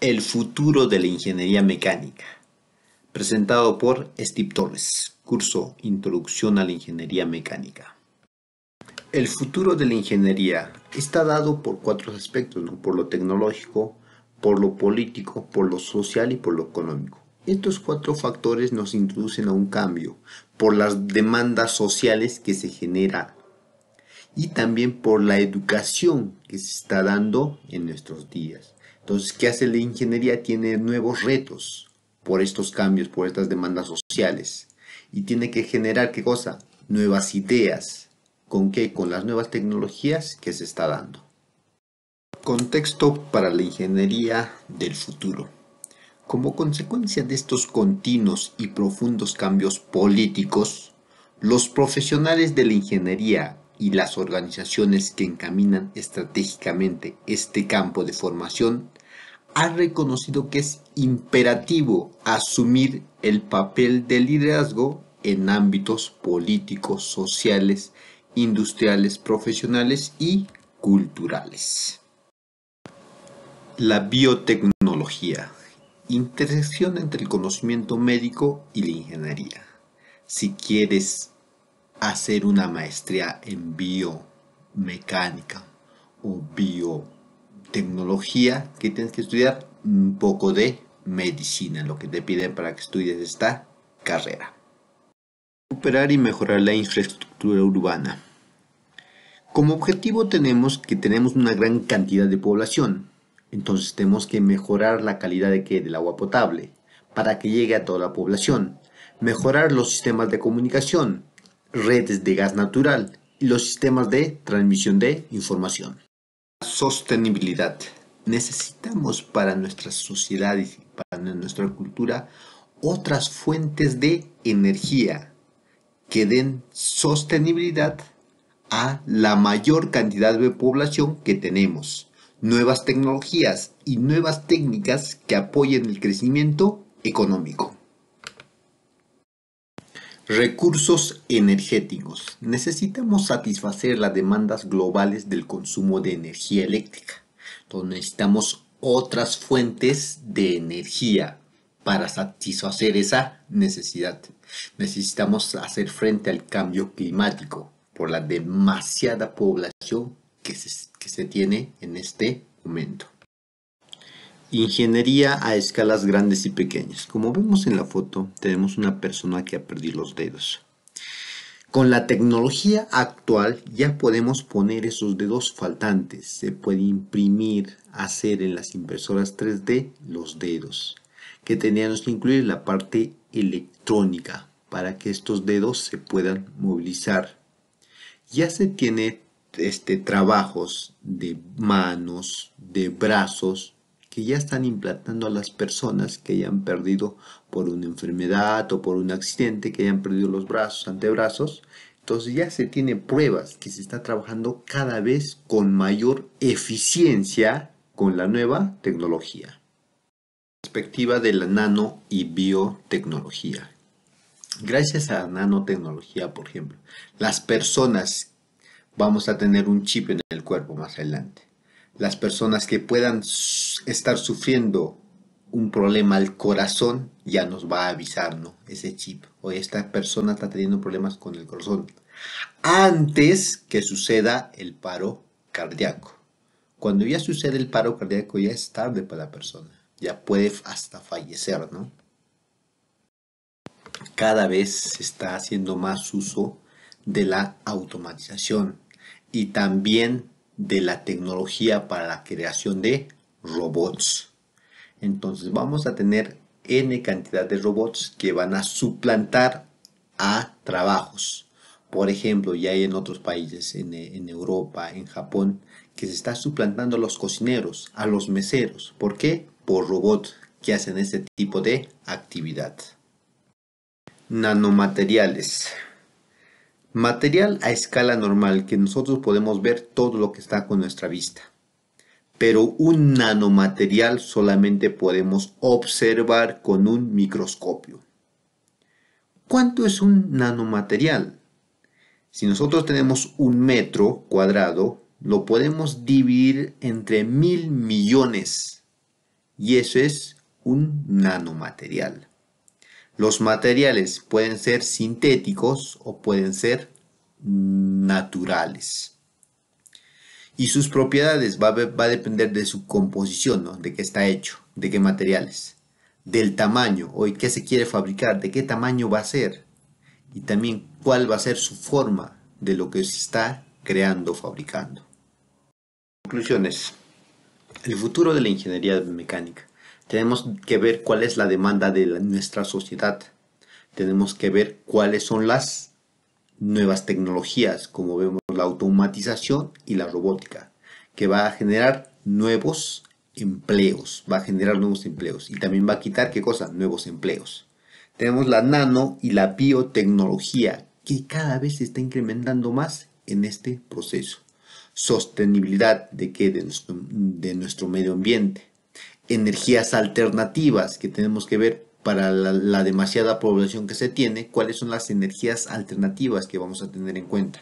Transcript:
El futuro de la ingeniería mecánica. Presentado por Steve Torres. Curso Introducción a la Ingeniería Mecánica. El futuro de la ingeniería está dado por cuatro aspectos, ¿no? por lo tecnológico, por lo político, por lo social y por lo económico. Estos cuatro factores nos introducen a un cambio por las demandas sociales que se genera y también por la educación que se está dando en nuestros días. Entonces, ¿qué hace la ingeniería? Tiene nuevos retos por estos cambios, por estas demandas sociales. Y tiene que generar, ¿qué cosa? Nuevas ideas. ¿Con qué? Con las nuevas tecnologías que se está dando. Contexto para la ingeniería del futuro. Como consecuencia de estos continuos y profundos cambios políticos, los profesionales de la ingeniería y las organizaciones que encaminan estratégicamente este campo de formación ha reconocido que es imperativo asumir el papel de liderazgo en ámbitos políticos, sociales, industriales, profesionales y culturales. La biotecnología. Intersección entre el conocimiento médico y la ingeniería. Si quieres hacer una maestría en biomecánica o bio tecnología que tienes que estudiar, un poco de medicina, lo que te piden para que estudies esta carrera. Recuperar y mejorar la infraestructura urbana. Como objetivo tenemos que tenemos una gran cantidad de población, entonces tenemos que mejorar la calidad de del agua potable para que llegue a toda la población, mejorar los sistemas de comunicación, redes de gas natural y los sistemas de transmisión de información sostenibilidad. Necesitamos para nuestras sociedades y para nuestra cultura otras fuentes de energía que den sostenibilidad a la mayor cantidad de población que tenemos. Nuevas tecnologías y nuevas técnicas que apoyen el crecimiento económico. Recursos energéticos. Necesitamos satisfacer las demandas globales del consumo de energía eléctrica. necesitamos otras fuentes de energía para satisfacer esa necesidad. Necesitamos hacer frente al cambio climático por la demasiada población que se tiene en este momento. Ingeniería a escalas grandes y pequeñas. Como vemos en la foto, tenemos una persona que ha perdido los dedos. Con la tecnología actual ya podemos poner esos dedos faltantes. Se puede imprimir, hacer en las impresoras 3D los dedos, que teníamos que incluir la parte electrónica para que estos dedos se puedan movilizar. Ya se tiene este, trabajos de manos, de brazos, que ya están implantando a las personas que hayan perdido por una enfermedad o por un accidente, que hayan perdido los brazos, antebrazos. Entonces ya se tiene pruebas que se está trabajando cada vez con mayor eficiencia con la nueva tecnología. Perspectiva de la nano y biotecnología. Gracias a la nanotecnología, por ejemplo, las personas vamos a tener un chip en el cuerpo más adelante las personas que puedan estar sufriendo un problema al corazón, ya nos va a avisar, ¿no? Ese chip. O esta persona está teniendo problemas con el corazón. Antes que suceda el paro cardíaco. Cuando ya sucede el paro cardíaco, ya es tarde para la persona. Ya puede hasta fallecer, ¿no? Cada vez se está haciendo más uso de la automatización y también de la tecnología para la creación de robots. Entonces vamos a tener n cantidad de robots que van a suplantar a trabajos. Por ejemplo, ya hay en otros países, en, Europa, en Japón, que se está suplantando a los cocineros, a los meseros. ¿Por qué? Por robots que hacen este tipo de actividad. Nanomateriales. Material a escala normal, que nosotros podemos ver todo lo que está con nuestra vista. Pero un nanomaterial solamente podemos observar con un microscopio. ¿Cuánto es un nanomaterial? Si nosotros tenemos un metro cuadrado, lo podemos dividir entre mil millones. Y eso es un nanomaterial. Los materiales pueden ser sintéticos o pueden ser naturales. Y sus propiedades va a, depender de su composición, de qué está hecho, de qué materiales, del tamaño, hoy qué se quiere fabricar, de qué tamaño va a ser, y también cuál va a ser su forma de lo que se está creando, o fabricando. Conclusiones. El futuro de la ingeniería mecánica tenemos que ver cuál es la demanda de nuestra sociedad. Tenemos que ver cuáles son las nuevas tecnologías, como vemos la automatización y la robótica, que va a generar nuevos empleos, va a generar nuevos empleos y también va a quitar qué cosa, nuevos empleos. Tenemos la nano y la biotecnología, que cada vez se está incrementando más en este proceso. Sostenibilidad de qué? de nuestro medio ambiente energías alternativas que tenemos que ver para la, demasiada población que se tiene, cuáles son las energías alternativas que vamos a tener en cuenta.